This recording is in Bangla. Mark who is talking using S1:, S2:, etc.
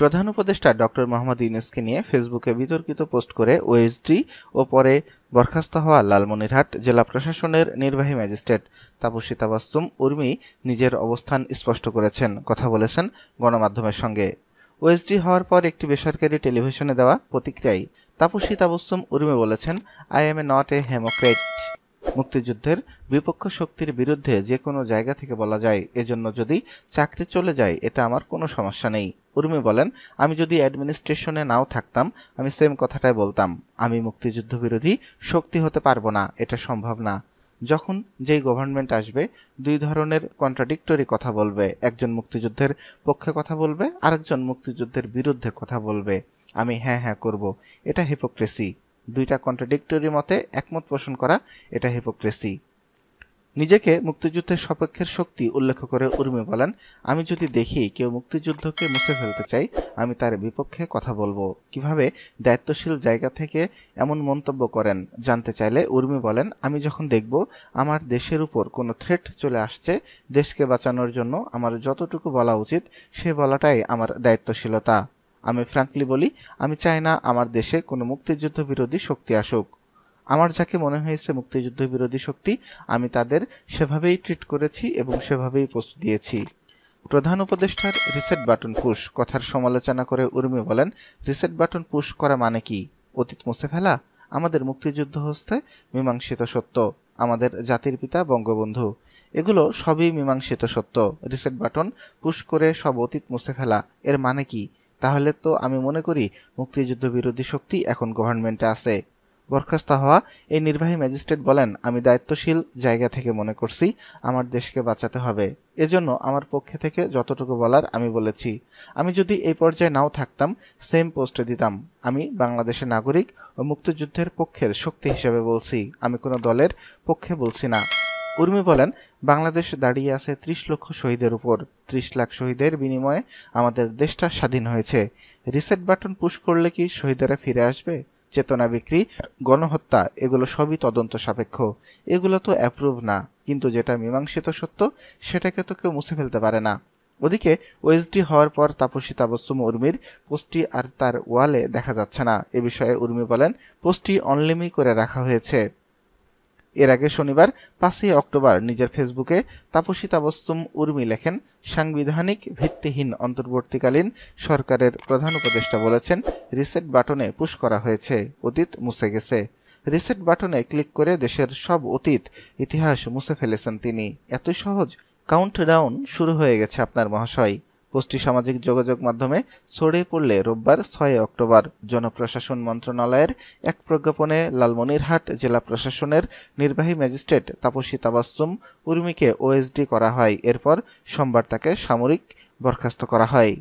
S1: প্রধান উপদেষ্টা ডক্টর মোহাম্মদ ইউনুসকে নিয়ে ফেসবুকে বিতর্কিত পোস্ট করে ওএসডি ও পরে বরখাস্ত হওয়া লালমনিরহাট জেলা প্রশাসনের নির্বাহী ম্যাজিস্ট্রেট তাপসিতা বাস্তুম উর্মি নিজের অবস্থান স্পষ্ট করেছেন কথা বলেছেন গণমাধ্যমের সঙ্গে ওএসডি হওয়ার পর একটি বেসরকারি টেলিভিশনে দেওয়া প্রতিক্রিয়ায় তাপসী তাবসুম উর্মি বলেছেন I am a not a democrat মুক্তিযুদ্ধের বিপক্ষ শক্তির বিরুদ্ধে যে কোনো জায়গা থেকে বলা যায় এজন্য যদি চাকরি চলে যায় এটা আমার কোনো সমস্যা নেই উর্মি বলেন আমি যদি অ্যাডমিনিস্ট্রেশনে নাও থাকতাম আমি সেম কথাটাই বলতাম আমি মুক্তিযুদ্ধ বিরোধী শক্তি হতে পারবো না এটা সম্ভব না যখন যেই গভর্নমেন্ট আসবে দুই ধরনের কন্ট্রাডিক্টরি কথা বলবে একজন মুক্তিযুদ্ধের পক্ষে কথা বলবে আরেকজন মুক্তিযুদ্ধের বিরুদ্ধে কথা বলবে আমি হ্যাঁ হ্যাঁ করব এটা হিপোক্রেসি দুইটা কন্ট্রাডিক্টরি মতে একমত পোষণ করা এটা হিপোক্রেসি নিজেকে মুক্তিযুদ্ধের সপক্ষের শক্তি উল্লেখ করে উর্মি বলেন আমি যদি দেখি কেউ মুক্তিযুদ্ধকে মুছে ফেলতে চাই আমি তার বিপক্ষে কথা বলবো কিভাবে দায়িত্বশীল জায়গা থেকে এমন মন্তব্য করেন জানতে চাইলে উর্মি বলেন আমি যখন দেখব আমার দেশের উপর কোনো থ্রেট চলে আসছে দেশকে বাঁচানোর জন্য আমার যতটুকু বলা উচিত সে বলাটাই আমার দায়িত্বশীলতা আমি ফ্রাঙ্কলি বলি আমি চাই না আমার দেশে কোনো মুক্তিযুদ্ধ বিরোধী শক্তি আসুক আমার যাকে মনে হয়েছে মুক্তিযুদ্ধ বিরোধী শক্তি আমি তাদের সেভাবেই ট্রিট করেছি এবং সেভাবেই পোস্ট দিয়েছি প্রধান উপদেষ্টার রিসেট বাটন পুশ কথার সমালোচনা করে উর্মি বলেন রিসেট বাটন পুশ করা মানে কি অতীত মুছে ফেলা আমাদের মুক্তিযুদ্ধ হচ্ছে মীমাংসিত সত্য আমাদের জাতির পিতা বঙ্গবন্ধু এগুলো সবই মীমাংসিত সত্য রিসেট বাটন পুশ করে সব অতীত মুছে ফেলা এর মানে কি তাহলে তো আমি মনে করি মুক্তিযুদ্ধ বিরোধী শক্তি এখন গভর্নমেন্টে আছে বরখাস্ত হওয়া এই নির্বাহী ম্যাজিস্ট্রেট বলেন আমি দায়িত্বশীল জায়গা থেকে মনে করছি আমার দেশকে বাঁচাতে হবে এজন্য আমার পক্ষে থেকে যতটুকু বলার আমি বলেছি আমি যদি এই পর্যায়ে নাও থাকতাম সেম পোস্টে দিতাম আমি বাংলাদেশের নাগরিক ও মুক্তিযুদ্ধের পক্ষের শক্তি হিসেবে বলছি আমি কোনো দলের পক্ষে বলছি না উর্মি বলেন বাংলাদেশ দাঁড়িয়ে আছে ত্রিশ লক্ষ শহীদের উপর ত্রিশ লাখ শহীদের বিনিময়ে আমাদের দেশটা স্বাধীন হয়েছে রিসেট বাটন পুশ করলে কি শহীদেরা ফিরে আসবে চেতনা বিক্রি গণহত্যা এগুলো সবই তদন্ত সাপেক্ষ এগুলো তো অ্যাপ্রুভ না কিন্তু যেটা মীমাংসিত সত্য সেটাকে তো কেউ মুছে ফেলতে পারে না ওদিকে ওএসডি হওয়ার পর তাপসী তাবসুম উর্মির পোস্টটি আর তার ওয়ালে দেখা যাচ্ছে না এ বিষয়ে উর্মি বলেন পোস্টটি অনলিমি করে রাখা হয়েছে এর আগে শনিবার পাঁচই অক্টোবর নিজের ফেসবুকে তাপসী তাবস্তুম উর্মি লেখেন সাংবিধানিক ভিত্তিহীন অন্তর্বর্তীকালীন সরকারের প্রধান উপদেষ্টা বলেছেন রিসেট বাটনে পুশ করা হয়েছে অতীত মুছে গেছে রিসেট বাটনে ক্লিক করে দেশের সব অতীত ইতিহাস মুছে ফেলেছেন তিনি এত সহজ কাউন্ট ডাউন শুরু হয়ে গেছে আপনার মহাশয় পোস্টটি সামাজিক যোগাযোগ মাধ্যমে ছড়িয়ে পড়লে রোববার ছয় অক্টোবর জনপ্রশাসন মন্ত্রণালয়ের এক প্রজ্ঞাপনে লালমনিরহাট জেলা প্রশাসনের নির্বাহী ম্যাজিস্ট্রেট তাপসী তাবাসুম উর্মিকে ওএসডি করা হয় এরপর সোমবার তাকে সামরিক বরখাস্ত করা হয়